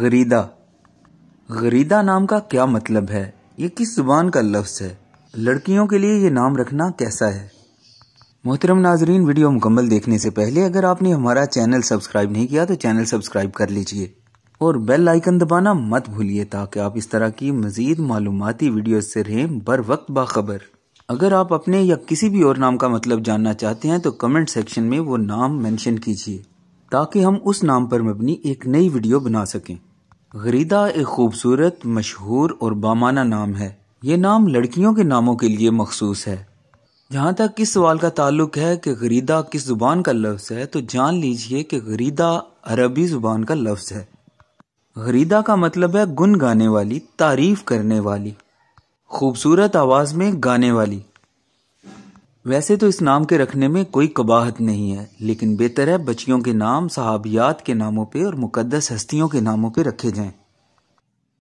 गरीदा गरीदा नाम का क्या मतलब है ये किस जुबान का लफ्ज़ है लड़कियों के लिए ये नाम रखना कैसा है मोहतरम नाजरीन वीडियो मुकम्मल देखने से पहले अगर आपने हमारा चैनल सब्सक्राइब नहीं किया तो चैनल सब्सक्राइब कर लीजिए और बेल आइकन दबाना मत भूलिए ताकि आप इस तरह की मज़ीद मालूमती वीडियो से रहें बर वक्त बाखबर अगर आप अपने या किसी भी और नाम का मतलब जानना चाहते हैं तो कमेंट सेक्शन में वो नाम मैंशन कीजिए ताकि हम उस नाम पर मबनी एक नई वीडियो बना सकें गरीदा एक खूबसूरत मशहूर और बामाना नाम है ये नाम लड़कियों के नामों के लिए मखसूस है जहाँ तक इस सवाल का ताल्लुक है कि गरीदा किस ज़ुबान का लफ्ज़ है तो जान लीजिए कि गरीदा अरबी ज़ुबान का लफ्ज़ है गरीदा का मतलब है गुन गाने वाली तारीफ़ करने वाली खूबसूरत आवाज़ में गाने वाली वैसे तो इस नाम के रखने में कोई कबाहत नहीं है लेकिन बेहतर है बच्चियों के नाम सहाबियात के नामों पे और मुकद्दस हस्तियों के नामों पे रखे जाएं